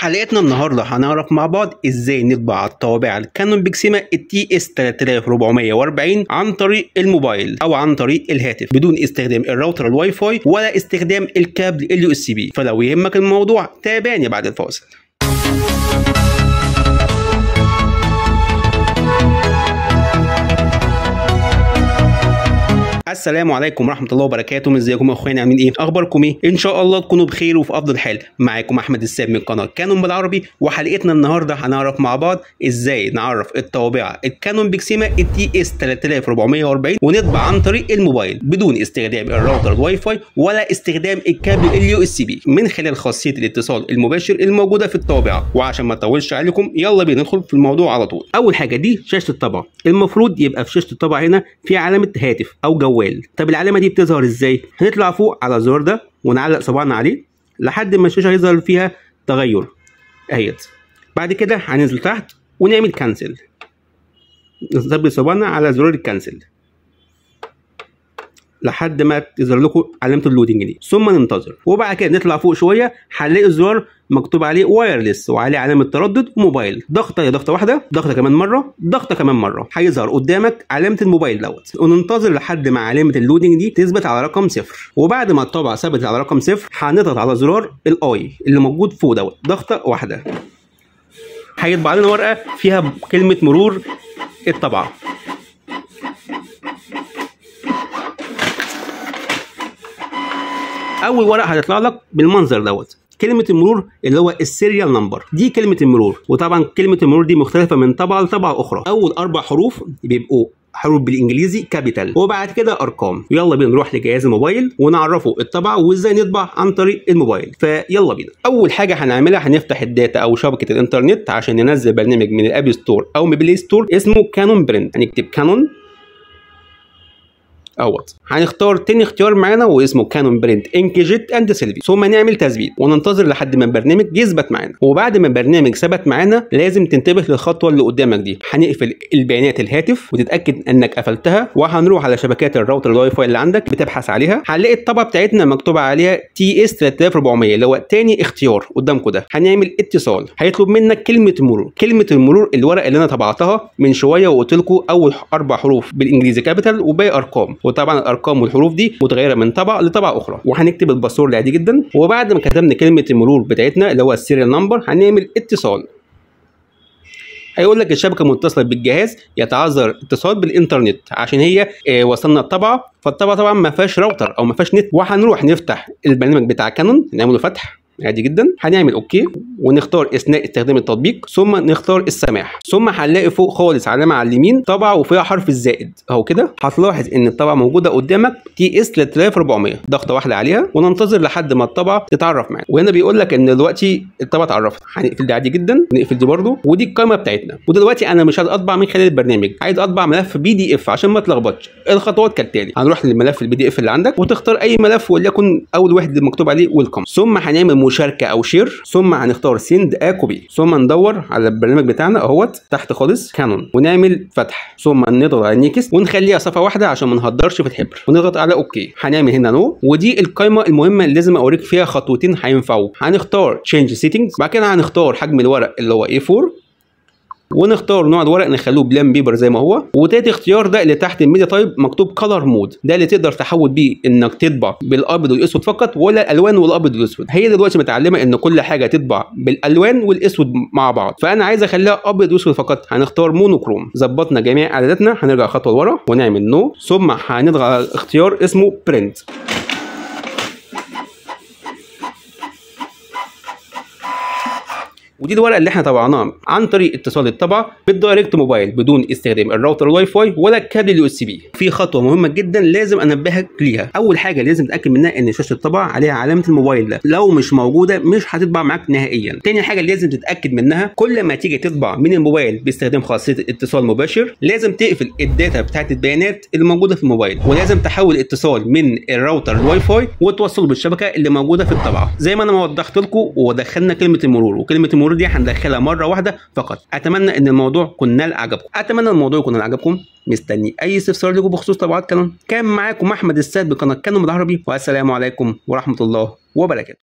حلقتنا النهارده هنعرف مع بعض ازاي نطبع على الطوابع الكانون بيكسيما التي اس 3440 عن طريق الموبايل او عن طريق الهاتف بدون استخدام الراوتر الواي فاي ولا استخدام الكابل اليو اس بي فلو يهمك الموضوع تابعني بعد الفاصل السلام عليكم ورحمه الله وبركاته ازيكم يا اخواني عاملين ايه اخباركم ايه ان شاء الله تكونوا بخير وفي افضل حال معاكم احمد الساب من قناه كانون بالعربي وحلقتنا النهارده هنعرف مع بعض ازاي نعرف الطوابعه الكانون بيكسيما التي اس 3440 ونطبع عن طريق الموبايل بدون استخدام الراوتر الواي فاي ولا استخدام الكابل اليو اس بي من خلال خاصيه الاتصال المباشر الموجوده في الطابعه وعشان ما اطولش عليكم يلا بينا ندخل في الموضوع على طول اول حاجه دي شاشه الطبعه المفروض يبقى في شاشه الطبعه هنا في علامه هاتف او جوال الجوال طب العلامه دي بتظهر ازاي هنطلع فوق على الزرار ده ونعلق صباعنا عليه لحد ما الشاشه يظهر فيها تغير اهيت بعد كده هننزل تحت ونعمل كانسل نثبت صباعنا على زرار الكانسل لحد ما تظهر لكم علامه اللودنج دي ثم ننتظر وبعد كده نطلع فوق شويه هنلاقي الزرار مكتوب عليه وايرلس وعليه علامه تردد موبايل ضغطه يا ضغطه واحده ضغطه كمان مره ضغطه كمان مره هيظهر قدامك علامه الموبايل دوت وننتظر لحد ما علامه اللودنج دي تثبت على رقم صفر وبعد ما الطابعه ثبتت على رقم صفر هنضغط على زرار الاي اللي موجود فوق دوت ضغطه واحده هيطبع لنا ورقه فيها كلمه مرور الطبعه اول ورق هتطلع لك بالمنظر دوت كلمه المرور اللي هو السيريال نمبر دي كلمه المرور وطبعا كلمه المرور دي مختلفه من طبعه لطبعه اخرى اول اربع حروف بيبقوا حروف بالانجليزي كابيتال وبعد كده ارقام يلا بينا نروح لجهاز الموبايل ونعرفه الطبعه وازاي نطبع عن طريق الموبايل فيلا بينا اول حاجه هنعملها هنفتح الداتا او شبكه الانترنت عشان ننزل برنامج من الاب ستور او من بلاي ستور اسمه كانون برنت هنكتب كانون اهوت هنختار تاني اختيار معانا واسمه كانون برنت انك جيت اند سيلفي ثم نعمل تثبيت وننتظر لحد ما البرنامج يثبت معانا وبعد ما البرنامج ثبت معانا لازم تنتبه للخطوه اللي قدامك دي هنقفل البيانات الهاتف وتتاكد انك قفلتها وهنروح على شبكات الراوتر الواي فاي اللي عندك بتبحث عليها هنلاقي الطبقه بتاعتنا مكتوبه عليها تي اس 3400 اللي هو تاني اختيار قدامكم ده هنعمل اتصال هيطلب منك كلمه مرور كلمه المرور الورقه اللي انا طبعتها من شويه وقلت لكم اول اربع حروف بالانجليزي كابيتال وباقي ارقام وطبعا الارقام والحروف دي متغيره من طبقه لطبقه اخرى وهنكتب الباسورد عادي جدا وبعد ما كتبنا كلمه المرور بتاعتنا اللي هو السيريال نمبر هنعمل اتصال هيقول لك الشبكه متصله بالجهاز يتعذر اتصال بالانترنت عشان هي آه، وصلنا الطبعه فالطبعه طبعا ما فيهاش راوتر او ما فيهاش نت وهنروح نفتح البرنامج بتاع كانون نعمله فتح عادي جدا هنعمل اوكي ونختار اثناء استخدام التطبيق ثم نختار السماح ثم هنلاقي فوق خالص علامه على اليمين طبعه وفيها حرف الزائد اهو كده هتلاحظ ان الطبعه موجوده قدامك تي اس 3400 ضغطه واحده عليها وننتظر لحد ما الطبعه تتعرف معانا وهنا بيقول لك ان دلوقتي الطبعه اتعرفت هنقفل دي عادي جدا نقفل دي برده ودي القائمه بتاعتنا ودلوقتي انا مش عايز اطبع من خلال البرنامج عايز اطبع ملف بي دي اف عشان ما اتلخبطش الخطوات كالتالي هنروح للملف البي دي اف اللي عندك وتختار اي ملف وليكن اول واحد مكتوب عليه ويلكم ثم هنعمل مشاركه او شير ثم هنختار سند ا كوبي ثم ندور على البرنامج بتاعنا اهوت تحت خالص كانون ونعمل فتح ثم نضغط على نيكست ونخليها صفحه واحده عشان ما نهدرش في الحبر ونضغط على اوكي هنعمل هنا نو ودي القايمه المهمه اللي لازم اوريك فيها خطوتين هينفعوا هنختار تشينج سيتنجز بعد كده هنختار حجم الورق اللي هو A4 ونختار نوع الورق نخلوه بلان بيبر زي ما هو وتالت اختيار ده اللي تحت الميديا تايب مكتوب كلر مود ده اللي تقدر تحول بيه انك تطبع بالابيض والاسود فقط ولا الالوان والابيض والاسود هي دلوقتي متعلمه ان كل حاجه تطبع بالالوان والاسود مع بعض فانا عايز اخليها ابيض واسود فقط هنختار مونوكروم ظبطنا جميع اعداداتنا هنرجع خطوه لورا ونعمل نو ثم هنضغط على اختيار اسمه برنت ودي الورقه اللي احنا طبعناها عن طريق اتصال الطبعه بالدايركت موبايل بدون استخدام الراوتر الواي فاي ولا الكابل اليو اس بي في خطوه مهمه جدا لازم انبهك ليها اول حاجه لازم تتاكد منها ان شاشه الطبعه عليها علامه الموبايل ده لو مش موجوده مش هتطبع معاك نهائيا تاني حاجه لازم تتاكد منها كل ما تيجي تطبع من الموبايل باستخدام خاصيه اتصال مباشر لازم تقفل الداتا بتاعه البيانات اللي موجوده في الموبايل ولازم تحول اتصال من الراوتر الواي فاي وتوصله بالشبكه اللي موجوده في الطبعه زي ما انا ما وضحت لكم ودخلنا كلمه المرور وكلمه المرور الامور دي هندخلها مره واحده فقط اتمنى ان الموضوع نال اعجابكم اتمنى الموضوع يكون اعجابكم مستني اي استفسار لكم بخصوص طبعات كانون كان معاكم احمد الساد بقناه كانون بالعربي والسلام عليكم ورحمه الله وبركاته